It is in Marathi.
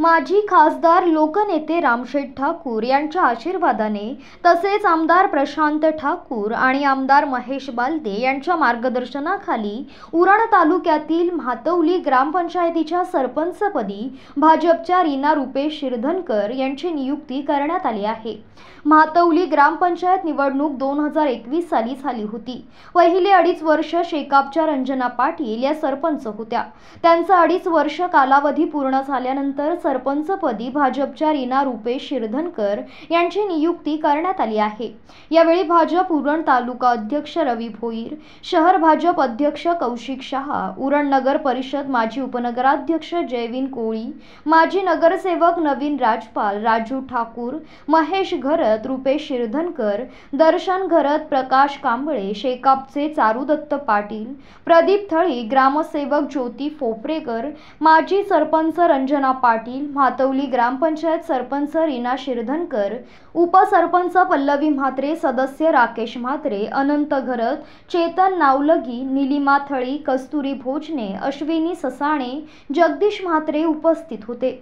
माजी खासदार लोकनेते रामशेठ ठाकूर यांच्या आशीर्वादाने तसेच आमदार प्रशांत ठाकूर आणि आमदार महेश बालदे यांच्या मार्गदर्शनाखाली उरण तालुक्यातील म्हातवली ग्रामपंचायतीच्या सरपंचपदी भाजपच्या रीना रुपेश शिरधनकर यांची नियुक्ती करण्यात आली आहे म्हातवली ग्रामपंचायत निवडणूक दोन हजार एकवीस साली झाली होती पहिले अडीच वर्ष शेकापच्या रंजना पाटील या सरपंच होत्या त्यांचा अडीच वर्ष कालावधी पूर्ण झाल्यानंतर सरपंचपदी भाजपच्या रीना रुपेश शिरधनकर यांची नियुक्ती करण्यात आली आहे यावेळी भाजप उरण तालुका अध्यक्ष रवी भोईर शहर भाजप अध्यक्ष कौशिक शहा उरण नगर परिषद माजी उपनगराध्यक्ष जयविन कोळी माजी नगरसेवक नवीन राजपाल राजू ठाकूर महेश घरत रुपेश शिरधनकर दर्शन घरत प्रकाश कांबळे शेकापचे चारुदत्त पाटील प्रदीप थळी ग्रामसेवक ज्योती फोपरेकर माजी सरपंच रंजना पाटील पाटील ग्रामपंचायत सरपंच रीना शिरधनकर उपसरपंच पल्लवी म्हात्रे सदस्य राकेश म्हात्रे अनंत घरत चेतन नावलगी निलिमा थळी कस्तुरी भोजने अश्विनी ससाणे जगदीश म्हात्रे उपस्थित होते